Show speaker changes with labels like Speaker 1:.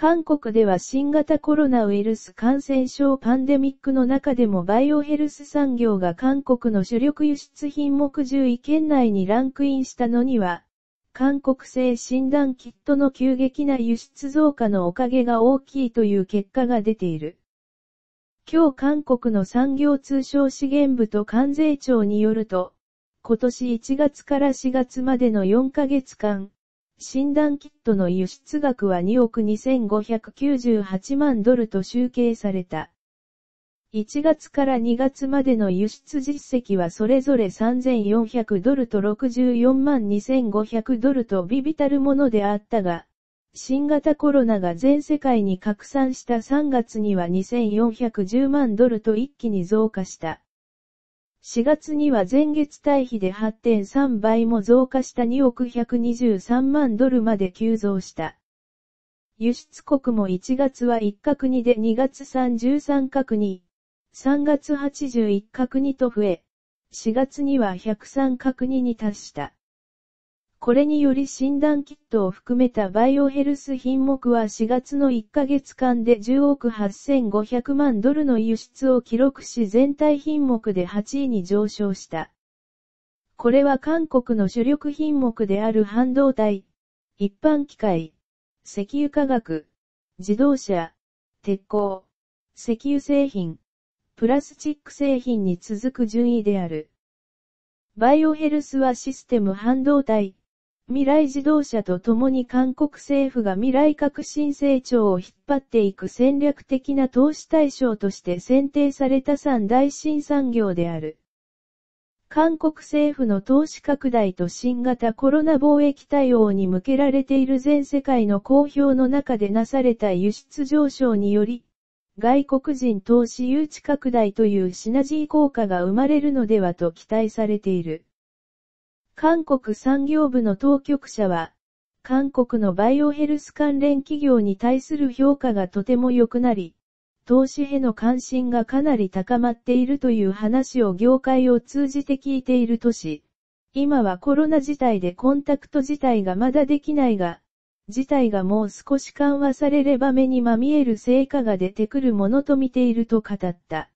Speaker 1: 韓国では新型コロナウイルス感染症パンデミックの中でもバイオヘルス産業が韓国の主力輸出品目10位圏内にランクインしたのには、韓国製診断キットの急激な輸出増加のおかげが大きいという結果が出ている。今日韓国の産業通商資源部と関税庁によると、今年1月から4月までの4ヶ月間、診断キットの輸出額は2億2598万ドルと集計された。1月から2月までの輸出実績はそれぞれ3400ドルと64万2500ドルとビビたるものであったが、新型コロナが全世界に拡散した3月には2410万ドルと一気に増加した。4月には前月対比で8.3倍も増加した2億123万ドルまで急増した。輸出国も1月は1角2で2月33角2、3月81角2と増え、4月には103角2に達した。これにより診断キットを含めたバイオヘルス品目は4月の1ヶ月間で10億8500万ドルの輸出を記録し全体品目で8位に上昇した。これは韓国の主力品目である半導体、一般機械、石油化学、自動車、鉄鋼、石油製品、プラスチック製品に続く順位である。バイオヘルスはシステム半導体、未来自動車とともに韓国政府が未来革新成長を引っ張っていく戦略的な投資対象として選定された三大新産業である。韓国政府の投資拡大と新型コロナ貿易対応に向けられている全世界の公表の中でなされた輸出上昇により、外国人投資誘致拡大というシナジー効果が生まれるのではと期待されている。韓国産業部の当局者は、韓国のバイオヘルス関連企業に対する評価がとても良くなり、投資への関心がかなり高まっているという話を業界を通じて聞いているとし、今はコロナ自体でコンタクト自体がまだできないが、自体がもう少し緩和されれば目にまみえる成果が出てくるものと見ていると語った。